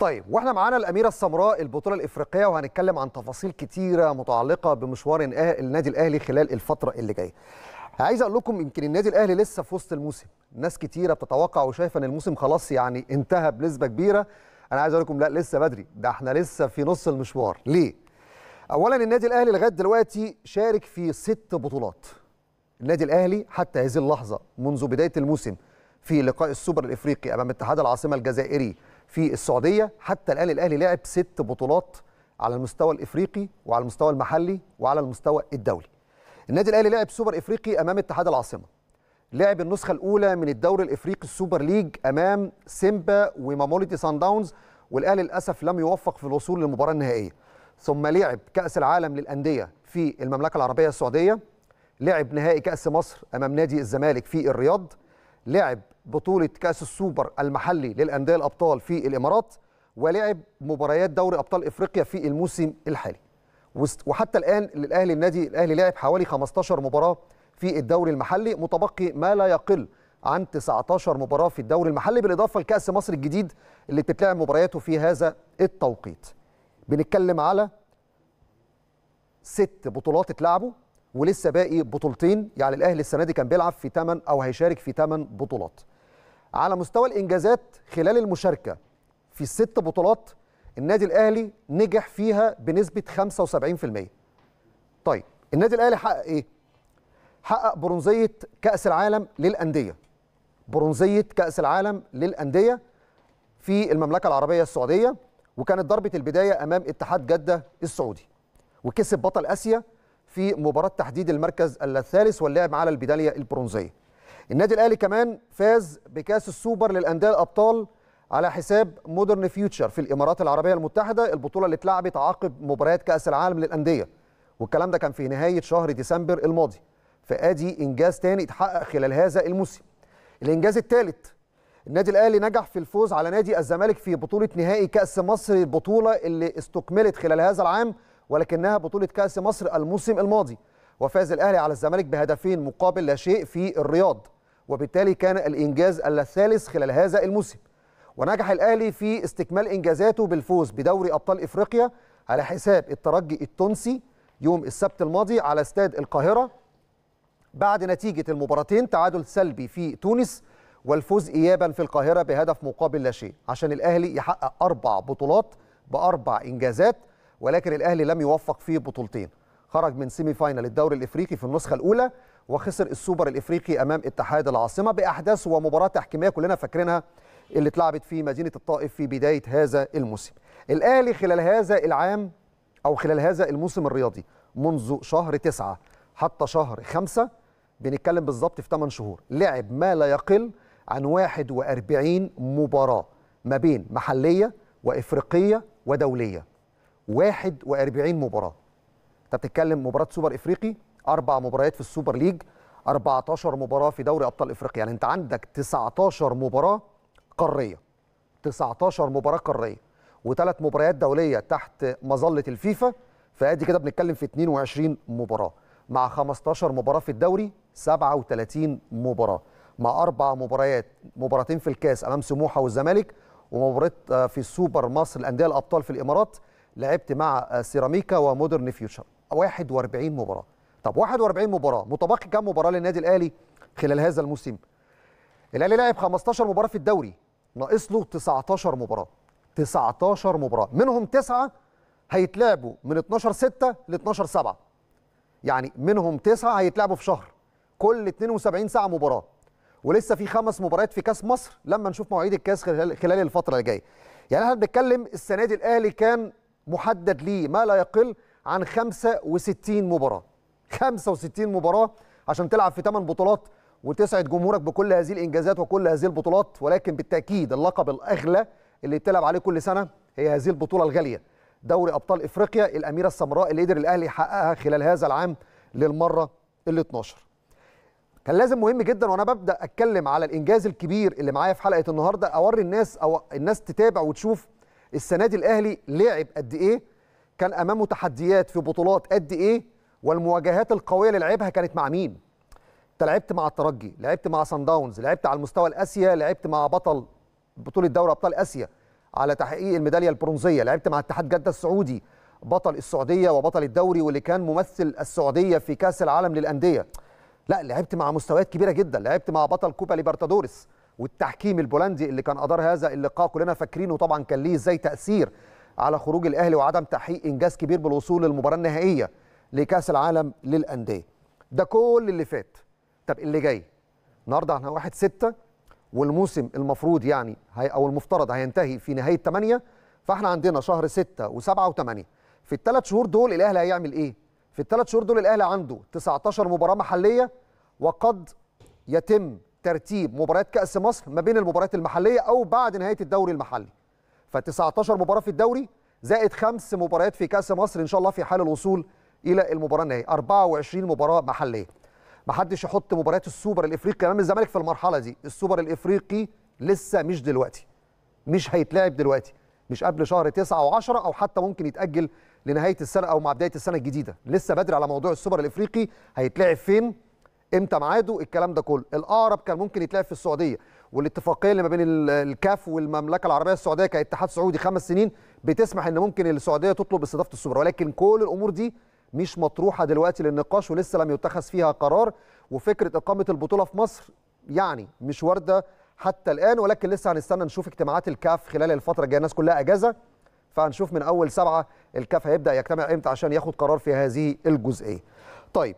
طيب واحنا معانا الاميره السمراء البطوله الافريقيه وهنتكلم عن تفاصيل كتيره متعلقه بمشوار النادي الاهلي خلال الفتره اللي جايه عايز اقول لكم يمكن النادي الاهلي لسه في وسط الموسم ناس كتيره بتتوقع وشايفه ان الموسم خلاص يعني انتهى بنسبه كبيره انا عايز اقول لكم لا لسه بدري ده احنا لسه في نص المشوار ليه اولا النادي الاهلي لغايه دلوقتي شارك في ست بطولات النادي الاهلي حتى هذه اللحظه منذ بدايه الموسم في لقاء السوبر الافريقي امام اتحاد العاصمه الجزائري في السعوديه حتى الان الاهلي لعب ست بطولات على المستوى الافريقي وعلى المستوى المحلي وعلى المستوى الدولي النادي الاهلي لعب سوبر افريقي امام اتحاد العاصمه لعب النسخه الاولى من الدوري الافريقي السوبر ليج امام سيمبا وماموليتي سان داونز والاهلي للاسف لم يوفق في الوصول للمباراه النهائيه ثم لعب كاس العالم للانديه في المملكه العربيه السعوديه لعب نهائي كاس مصر امام نادي الزمالك في الرياض لعب بطوله كاس السوبر المحلي للانديه الابطال في الامارات ولعب مباريات دوري ابطال افريقيا في الموسم الحالي وحتى الان للاهلي النادي الاهلي لعب حوالي 15 مباراه في الدوري المحلي متبقي ما لا يقل عن 19 مباراه في الدوري المحلي بالاضافه لكاس مصر الجديد اللي بتتلعب مبارياته في هذا التوقيت بنتكلم على ست بطولات اتلعبوا ولسه باقي بطولتين يعني الاهلي السنه دي كان بيلعب في 8 او هيشارك في 8 بطولات على مستوى الانجازات خلال المشاركه في الست بطولات النادي الاهلي نجح فيها بنسبه 75% طيب النادي الاهلي حقق ايه حقق برونزيه كاس العالم للانديه برونزيه كاس العالم للانديه في المملكه العربيه السعوديه وكانت ضربه البدايه امام اتحاد جده السعودي وكسب بطل اسيا في مباراة تحديد المركز الثالث واللعب على البدالية البرونزية النادي الأهلي كمان فاز بكاس السوبر للأندية الأبطال على حساب مودرن فيوتشر في الإمارات العربية المتحدة البطولة اللي اتلعبت عقب مباريات كأس العالم للأندية والكلام ده كان في نهاية شهر ديسمبر الماضي فأدي إنجاز تاني اتحقق خلال هذا الموسم الإنجاز الثالث النادي الاهلي نجح في الفوز على نادي الزمالك في بطوله نهائي كاس مصر البطوله اللي استكملت خلال هذا العام ولكنها بطولة كأس مصر الموسم الماضي وفاز الأهلي على الزمالك بهدفين مقابل لا شيء في الرياض وبالتالي كان الإنجاز الثالث خلال هذا الموسم ونجح الأهلي في استكمال إنجازاته بالفوز بدوري أبطال إفريقيا على حساب الترجي التونسي يوم السبت الماضي على استاد القاهرة بعد نتيجة المباراتين تعادل سلبي في تونس والفوز إيابا في القاهرة بهدف مقابل لا شيء عشان الأهلي يحقق أربع بطولات بأربع إنجازات ولكن الاهلي لم يوفق في بطولتين خرج من سيمي فاينل الدوري الافريقي في النسخه الاولى وخسر السوبر الافريقي امام اتحاد العاصمه باحداث ومباراه تحكيميه كلنا فاكرينها اللي اتلعبت في مدينه الطائف في بدايه هذا الموسم. الاهلي خلال هذا العام او خلال هذا الموسم الرياضي منذ شهر تسعة حتى شهر خمسة بنتكلم بالظبط في 8 شهور لعب ما لا يقل عن 41 مباراه ما بين محليه وافريقيه ودوليه 41 مباراه انت بتتكلم مباراه سوبر افريقي اربع مباريات في السوبر ليج 14 مباراه في دوري ابطال افريقيا يعني انت عندك 19 مباراه قاريه 19 مباراه قاريه وثلاث مباريات دوليه تحت مظله الفيفا فادي كده بنتكلم في 22 مباراه مع 15 مباراه في الدوري 37 مباراه مع اربع مباريات مباراتين في الكاس امام سموحه والزمالك ومباراه في السوبر مصر الانديه الابطال في الامارات لعبت مع سيراميكا ومودرن فيوتشر 41 مباراه طب 41 مباراه متبقي كام مباراه للنادي الاهلي خلال هذا الموسم الاهلي لعب 15 مباراه في الدوري ناقص له 19 مباراه 19 مباراه منهم تسعه هيتلعبوا من 12 6 ل 12 7 يعني منهم تسعه هيتلعبوا في شهر كل 72 ساعه مباراه ولسه في خمس مباريات في كاس مصر لما نشوف مواعيد الكاس خلال الفتره اللي جايه يعني احنا بنتكلم السنه دي الاهلي كان محدد ليه ما لا يقل عن 65 مباراه 65 مباراه عشان تلعب في 8 بطولات وتسعد جمهورك بكل هذه الانجازات وكل هذه البطولات ولكن بالتاكيد اللقب الاغلى اللي بتلعب عليه كل سنه هي هذه البطوله الغاليه دوري ابطال افريقيا الاميره السمراء اللي قدر الاهلي يحققها خلال هذا العام للمره ال 12 كان لازم مهم جدا وانا ببدا اتكلم على الانجاز الكبير اللي معايا في حلقه النهارده اوري الناس او الناس تتابع وتشوف السنه دي الاهلي لعب قد ايه كان امامه تحديات في بطولات قد ايه والمواجهات القويه اللي لعبها كانت مع مين انت لعبت مع الترجي لعبت مع سان داونز لعبت على المستوى الاسيا لعبت مع بطل بطوله دوري ابطال اسيا على تحقيق الميداليه البرونزيه لعبت مع اتحاد جده السعودي بطل السعوديه وبطل الدوري واللي كان ممثل السعوديه في كاس العالم للانديه لا لعبت مع مستويات كبيره جدا لعبت مع بطل كوبا ليبرتادوريس والتحكيم البولندي اللي كان ادار هذا اللقاء كلنا فاكرينه طبعا كان ليه ازاي تاثير على خروج الاهلي وعدم تحقيق انجاز كبير بالوصول للمباراه النهائيه لكاس العالم للانديه ده كل اللي فات طب اللي جاي النهارده احنا 1 6 والموسم المفروض يعني هي او المفترض هينتهي في نهايه 8 فاحنا عندنا شهر 6 و7 و8 في الثلاث شهور دول الاهلي هيعمل ايه في الثلاث شهور دول الاهلي عنده 19 مباراه محليه وقد يتم ترتيب مباريات كاس مصر ما بين المباريات المحليه او بعد نهايه الدوري المحلي ف19 مباراه في الدوري زائد خمس مباريات في كاس مصر ان شاء الله في حال الوصول الى المباراه النهائيه 24 مباراه محليه محدش يحط مباريات السوبر الافريقي امام الزمالك في المرحله دي السوبر الافريقي لسه مش دلوقتي مش هيتلعب دلوقتي مش قبل شهر 9 و10 او حتى ممكن يتاجل لنهايه السنه او مع بدايه السنه الجديده لسه بدري على موضوع السوبر الافريقي هيتلعب فين امتى ميعاده الكلام ده كله الاقرب كان ممكن يتلعب في السعوديه والاتفاقيه اللي ما بين الكاف والمملكه العربيه السعوديه كاتحاد سعودي خمس سنين بتسمح ان ممكن السعوديه تطلب استضافه السوبر ولكن كل الامور دي مش مطروحه دلوقتي للنقاش ولسه لم يتخذ فيها قرار وفكره اقامه البطوله في مصر يعني مش وارده حتى الان ولكن لسه هنستنى نشوف اجتماعات الكاف خلال الفتره الجايه الناس كلها اجازه فهنشوف من اول سبعه الكاف هيبدا يجتمع امتى عشان ياخد قرار في هذه الجزئيه. طيب